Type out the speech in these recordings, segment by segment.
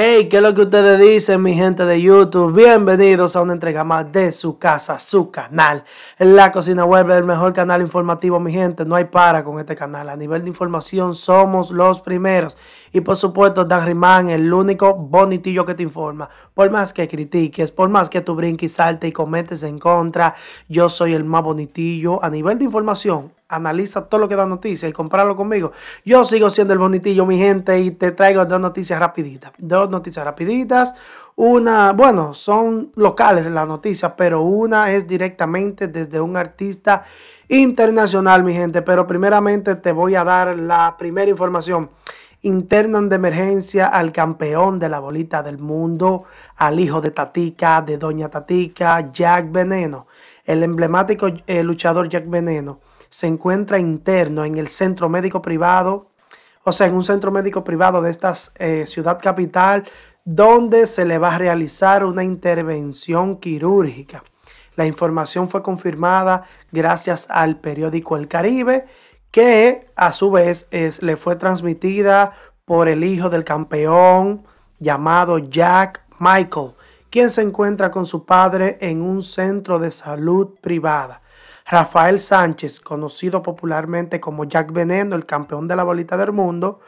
Hey, ¿qué es lo que ustedes dicen, mi gente de YouTube? Bienvenidos a una entrega más de su casa, su canal. La Cocina Web, el mejor canal informativo, mi gente. No hay para con este canal. A nivel de información, somos los primeros. Y por supuesto, Dan Rimán, el único bonitillo que te informa. Por más que critiques, por más que tú brinques, salte y cometes en contra, yo soy el más bonitillo. A nivel de información, analiza todo lo que da noticias y compáralo conmigo. Yo sigo siendo el bonitillo, mi gente, y te traigo dos noticias rapiditas. Dos noticias rapiditas. Una, bueno, son locales las noticias, pero una es directamente desde un artista internacional, mi gente. Pero primeramente te voy a dar la primera información. Internan de emergencia al campeón de la bolita del mundo, al hijo de Tatica, de Doña Tatica, Jack Veneno. El emblemático eh, luchador Jack Veneno se encuentra interno en el centro médico privado, o sea, en un centro médico privado de esta eh, ciudad capital, donde se le va a realizar una intervención quirúrgica. La información fue confirmada gracias al periódico El Caribe, que a su vez es, le fue transmitida por el hijo del campeón llamado Jack Michael, quien se encuentra con su padre en un centro de salud privada. Rafael Sánchez, conocido popularmente como Jack Veneno, el campeón de la bolita del mundo,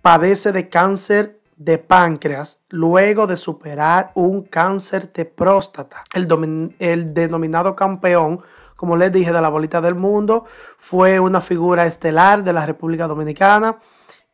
padece de cáncer de páncreas luego de superar un cáncer de próstata. El, el denominado campeón, como les dije, de la bolita del mundo, fue una figura estelar de la República Dominicana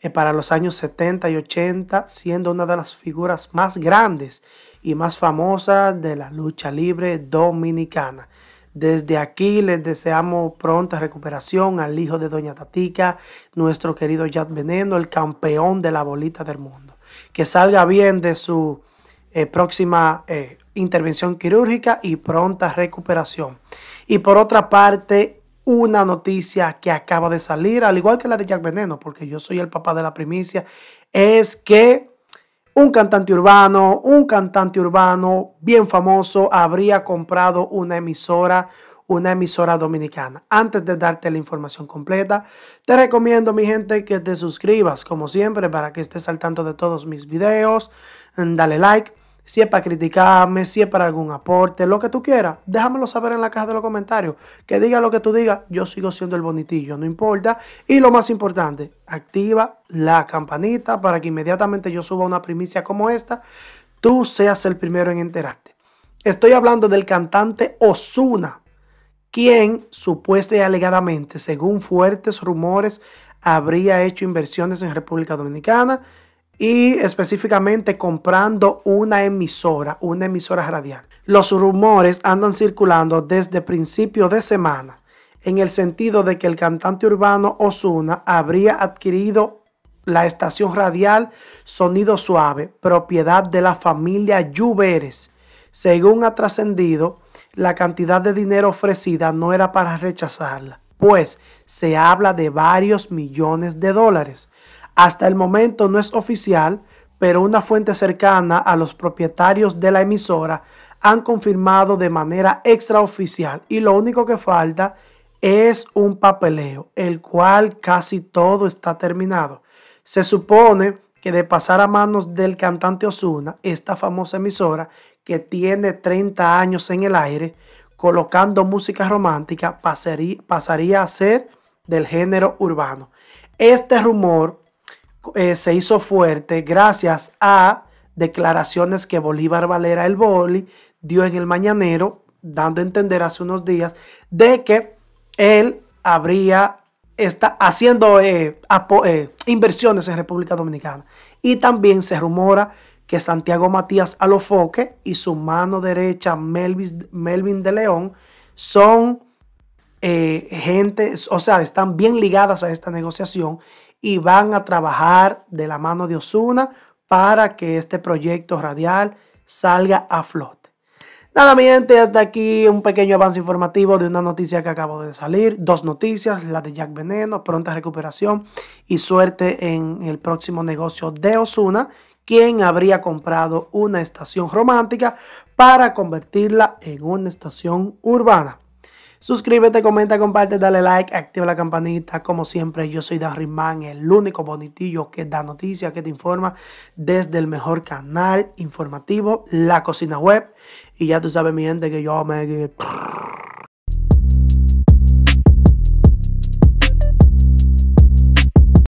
eh, para los años 70 y 80, siendo una de las figuras más grandes y más famosas de la lucha libre dominicana. Desde aquí les deseamos pronta recuperación al hijo de Doña Tatica, nuestro querido Jack Veneno, el campeón de la bolita del mundo. Que salga bien de su eh, próxima eh, intervención quirúrgica y pronta recuperación. Y por otra parte, una noticia que acaba de salir, al igual que la de Jack Veneno, porque yo soy el papá de la primicia, es que un cantante urbano, un cantante urbano bien famoso habría comprado una emisora, una emisora dominicana. Antes de darte la información completa, te recomiendo mi gente que te suscribas como siempre para que estés al tanto de todos mis videos. Mm, dale like si es para criticarme, si es para algún aporte, lo que tú quieras, déjamelo saber en la caja de los comentarios. Que diga lo que tú digas, yo sigo siendo el bonitillo, no importa. Y lo más importante, activa la campanita para que inmediatamente yo suba una primicia como esta, tú seas el primero en enterarte. Estoy hablando del cantante Osuna, quien supuesta y alegadamente, según fuertes rumores, habría hecho inversiones en República Dominicana y específicamente comprando una emisora, una emisora radial. Los rumores andan circulando desde principio de semana en el sentido de que el cantante urbano Osuna habría adquirido la estación radial Sonido Suave, propiedad de la familia Lluveres. Según ha trascendido, la cantidad de dinero ofrecida no era para rechazarla, pues se habla de varios millones de dólares. Hasta el momento no es oficial, pero una fuente cercana a los propietarios de la emisora han confirmado de manera extraoficial y lo único que falta es un papeleo, el cual casi todo está terminado. Se supone que de pasar a manos del cantante Osuna, esta famosa emisora que tiene 30 años en el aire, colocando música romántica, pasaría, pasaría a ser del género urbano. Este rumor eh, se hizo fuerte gracias a declaraciones que Bolívar Valera el Boli dio en el Mañanero, dando a entender hace unos días de que él habría está haciendo eh, eh, inversiones en República Dominicana. Y también se rumora que Santiago Matías Alofoque y su mano derecha Melvin de León son eh, gente, o sea, están bien ligadas a esta negociación y van a trabajar de la mano de Osuna para que este proyecto radial salga a flote. Nada, mi gente, hasta aquí un pequeño avance informativo de una noticia que acabo de salir. Dos noticias, la de Jack Veneno, pronta recuperación y suerte en el próximo negocio de Osuna, quien habría comprado una estación romántica para convertirla en una estación urbana. Suscríbete, comenta, comparte, dale like, activa la campanita. Como siempre, yo soy Darryl Mann, el único bonitillo que da noticias, que te informa desde el mejor canal informativo, La Cocina Web. Y ya tú sabes, mi gente, que yo me...